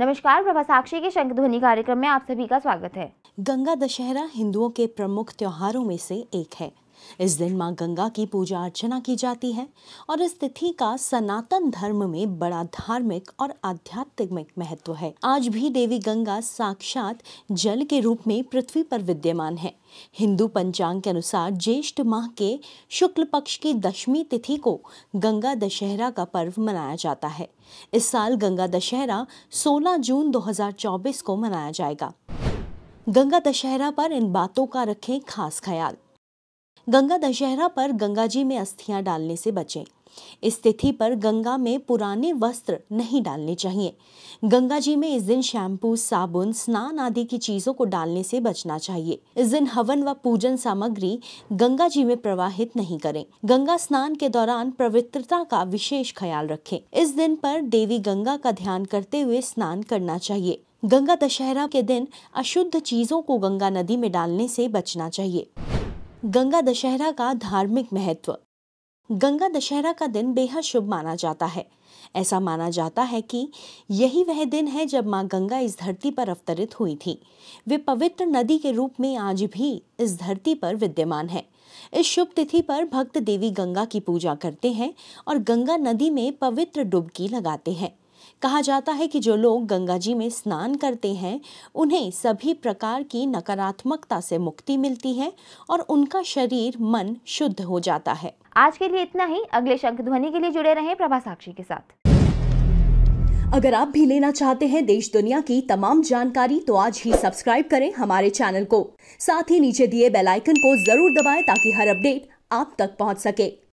नमस्कार प्रभा साक्षी के शंख ध्वनि कार्यक्रम में आप सभी का स्वागत है गंगा दशहरा हिंदुओं के प्रमुख त्योहारों में से एक है इस दिन माँ गंगा की पूजा अर्चना की जाती है और इस तिथि का सनातन धर्म में बड़ा धार्मिक और आध्यात्मिक महत्व है आज भी देवी गंगा साक्षात जल के रूप में पृथ्वी पर विद्यमान है हिंदू पंचांग के अनुसार ज्येष्ठ माह के शुक्ल पक्ष की दशमी तिथि को गंगा दशहरा का पर्व मनाया जाता है इस साल गंगा दशहरा 16 जून 2024 को मनाया जाएगा गंगा दशहरा पर इन बातों का रखें खास ख्याल गंगा दशहरा पर गंगा जी में अस्थियां डालने से बचें इस तिथि पर गंगा में पुराने वस्त्र नहीं डालने चाहिए गंगा जी में इस दिन शैम्पू साबुन स्नान आदि की चीजों को डालने से बचना चाहिए इस दिन हवन व पूजन सामग्री गंगा जी में प्रवाहित नहीं करें गंगा स्नान के दौरान पवित्रता का विशेष ख्याल रखें इस दिन पर देवी गंगा का ध्यान करते हुए स्नान करना चाहिए गंगा दशहरा के दिन अशुद्ध चीजों को गंगा नदी में डालने से बचना चाहिए गंगा दशहरा का धार्मिक महत्व गंगा दशहरा का दिन बेहद शुभ माना जाता है ऐसा माना जाता है कि यही वह दिन है जब माँ गंगा इस धरती पर अवतरित हुई थी वे पवित्र नदी के रूप में आज भी इस धरती पर विद्यमान है इस शुभ तिथि पर भक्त देवी गंगा की पूजा करते हैं और गंगा नदी में पवित्र डुबकी लगाते हैं कहा जाता है कि जो लोग गंगा जी में स्नान करते हैं उन्हें सभी प्रकार की नकारात्मकता से मुक्ति मिलती है और उनका शरीर मन शुद्ध हो जाता है आज के लिए इतना ही अगले शंख ध्वनि के लिए जुड़े रहे प्रभा साक्षी के साथ अगर आप भी लेना चाहते हैं देश दुनिया की तमाम जानकारी तो आज ही सब्सक्राइब करें हमारे चैनल को साथ ही नीचे दिए बेल आइकन को जरूर दबाएं ताकि हर अपडेट आप तक पहुंच सके